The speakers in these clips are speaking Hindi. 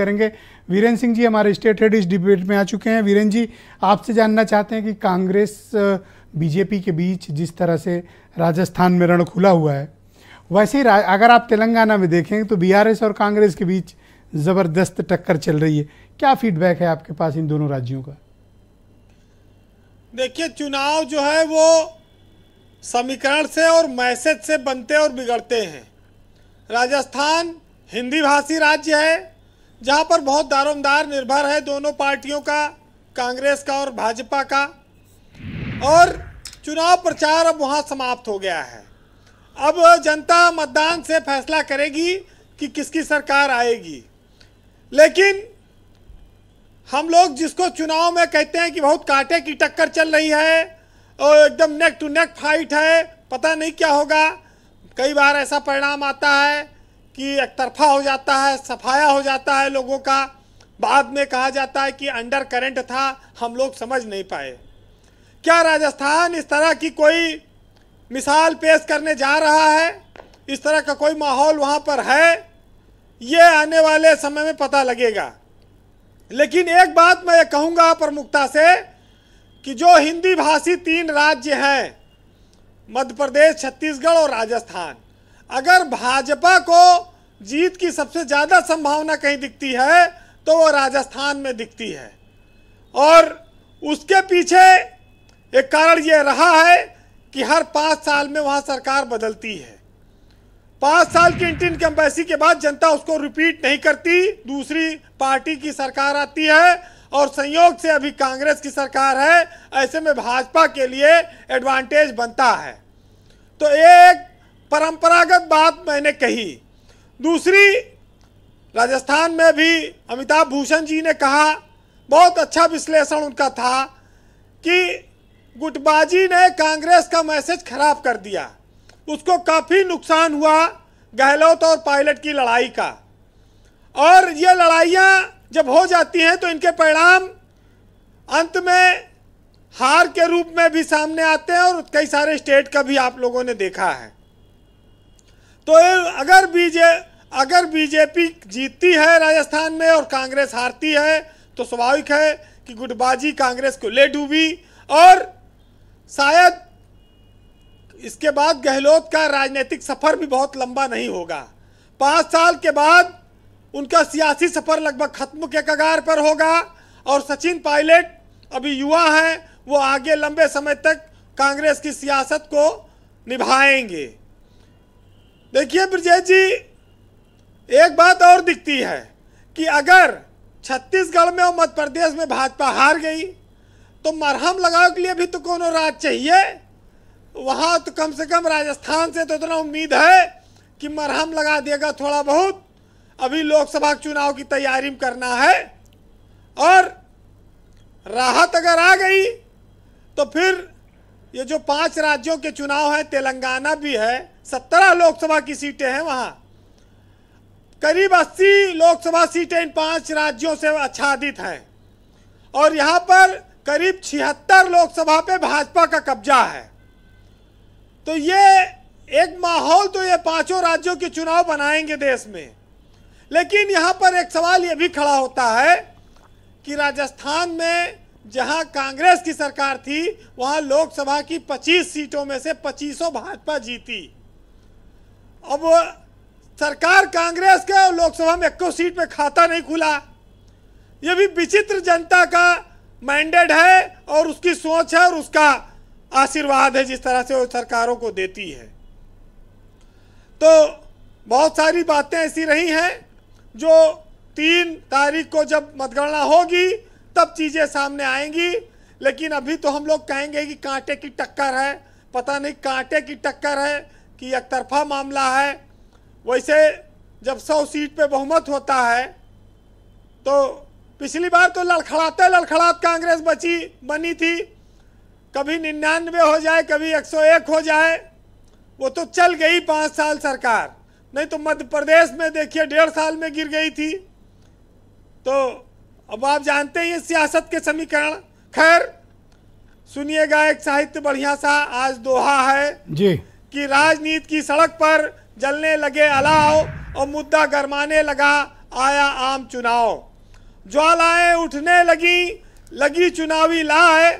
करेंगे वीरेंद्र सिंह जी हमारे स्टेट हेड इस डिबेट में आ चुके हैं वीरेंद्र जी आपसे जानना चाहते हैं कि कांग्रेस बीजेपी के बीच जिस तरह से राजस्थान में रण खुला हुआ है वैसे ही अगर आप तेलंगाना में देखें तो बीआरएस और कांग्रेस के बीच ज़बरदस्त टक्कर चल रही है क्या फीडबैक है आपके पास इन दोनों राज्यों का देखिए चुनाव जो है वो समीकरण से और मैसेज से बनते और बिगड़ते हैं राजस्थान हिंदी भाषी राज्य है जहां पर बहुत दारोमदार निर्भर है दोनों पार्टियों का कांग्रेस का और भाजपा का और चुनाव प्रचार अब वहां समाप्त हो गया है अब जनता मतदान से फैसला करेगी कि किसकी सरकार आएगी लेकिन हम लोग जिसको चुनाव में कहते हैं कि बहुत कांटे की टक्कर चल रही है और एकदम नेक टू नेक फाइट है पता नहीं क्या होगा कई बार ऐसा परिणाम आता है कि एक तरफा हो जाता है सफाया हो जाता है लोगों का बाद में कहा जाता है कि अंडर करंट था हम लोग समझ नहीं पाए क्या राजस्थान इस तरह की कोई मिसाल पेश करने जा रहा है इस तरह का कोई माहौल वहाँ पर है ये आने वाले समय में पता लगेगा लेकिन एक बात मैं कहूँगा प्रमुखता से कि जो हिंदी भाषी तीन राज्य हैं मध्य प्रदेश छत्तीसगढ़ और राजस्थान अगर भाजपा को जीत की सबसे ज़्यादा संभावना कहीं दिखती है तो वो राजस्थान में दिखती है और उसके पीछे एक कारण ये रहा है कि हर पाँच साल में वहाँ सरकार बदलती है पाँच साल की इंडियन कैंपेसी के बाद जनता उसको रिपीट नहीं करती दूसरी पार्टी की सरकार आती है और संयोग से अभी कांग्रेस की सरकार है ऐसे में भाजपा के लिए एडवांटेज बनता है तो एक परंपरागत बात मैंने कही दूसरी राजस्थान में भी अमिताभ भूषण जी ने कहा बहुत अच्छा विश्लेषण उनका था कि गुटबाजी ने कांग्रेस का मैसेज खराब कर दिया उसको काफ़ी नुकसान हुआ गहलोत और पायलट की लड़ाई का और ये लड़ाइयाँ जब हो जाती हैं तो इनके परिणाम अंत में हार के रूप में भी सामने आते हैं और कई सारे स्टेट का भी आप लोगों ने देखा है तो अगर बीजे अगर बीजेपी जीतती है राजस्थान में और कांग्रेस हारती है तो स्वाभाविक है कि गुटबाजी कांग्रेस को ले डूबी और शायद इसके बाद गहलोत का राजनीतिक सफ़र भी बहुत लंबा नहीं होगा पाँच साल के बाद उनका सियासी सफ़र लगभग ख़त्म के कगार पर होगा और सचिन पायलट अभी युवा हैं वो आगे लंबे समय तक कांग्रेस की सियासत को निभाएंगे देखिए ब्रजेश जी एक बात और दिखती है कि अगर छत्तीसगढ़ में और मध्य प्रदेश में भाजपा हार गई तो मरहम लगाव के लिए भी तो कोनो राज चाहिए वहाँ तो कम से कम राजस्थान से तो इतना उम्मीद है कि मरहम लगा देगा थोड़ा बहुत अभी लोकसभा चुनाव की तैयारी करना है और राहत अगर आ गई तो फिर ये जो पांच राज्यों के चुनाव हैं तेलंगाना भी है सत्रह लोकसभा की सीटें हैं वहाँ करीब अस्सी लोकसभा सीटें इन पांच राज्यों से आच्छादित हैं और यहाँ पर करीब छिहत्तर लोकसभा पे भाजपा का कब्जा है तो ये एक माहौल तो ये पांचों राज्यों के चुनाव बनाएंगे देश में लेकिन यहाँ पर एक सवाल ये भी खड़ा होता है कि राजस्थान में जहाँ कांग्रेस की सरकार थी वहाँ लोकसभा की 25 सीटों में से पच्चीसों भाजपा जीती अब सरकार कांग्रेस के और लोकसभा में एको सीट पे खाता नहीं खुला ये भी विचित्र जनता का माइंडेड है और उसकी सोच है और उसका आशीर्वाद है जिस तरह से वो सरकारों को देती है तो बहुत सारी बातें ऐसी रही हैं जो तीन तारीख को जब मतगणना होगी तब चीज़ें सामने आएंगी लेकिन अभी तो हम लोग कहेंगे कि कांटे की टक्कर है पता नहीं कांटे की टक्कर है कि एक तरफा मामला है वैसे जब सौ सीट पे बहुमत होता है तो पिछली बार तो लड़खड़ाते लड़खड़ात कांग्रेस बची बनी थी कभी निन्यानवे हो जाए कभी 101 हो जाए वो तो चल गई पाँच साल सरकार नहीं तो मध्य प्रदेश में देखिए डेढ़ साल में गिर गई थी तो अब आप जानते हैं सियासत के समीकरण खैर सुनिएगा एक साहित्य बढ़िया सा आज दोहा है जी कि राजनीति की सड़क पर जलने लगे अलाव और मुद्दा गरमाने लगा आया आम चुनाव ज्वालाएं उठने लगी लगी चुनावी लाए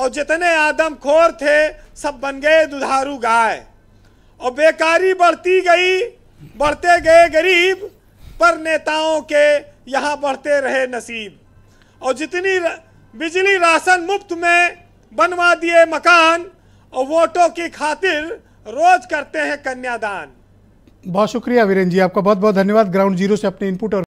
और जितने आदम खोर थे सब बन गए दुधारू गाय और बेकारी बढ़ती गई बढ़ते गए गरीब पर नेताओं के यहाँ बढ़ते रहे नसीब और जितनी बिजली राशन मुफ्त में बनवा दिए मकान और वोटों की खातिर रोज करते हैं कन्यादान बहुत शुक्रिया वीरेन जी आपका बहुत बहुत धन्यवाद ग्राउंड जीरो से अपने इनपुट और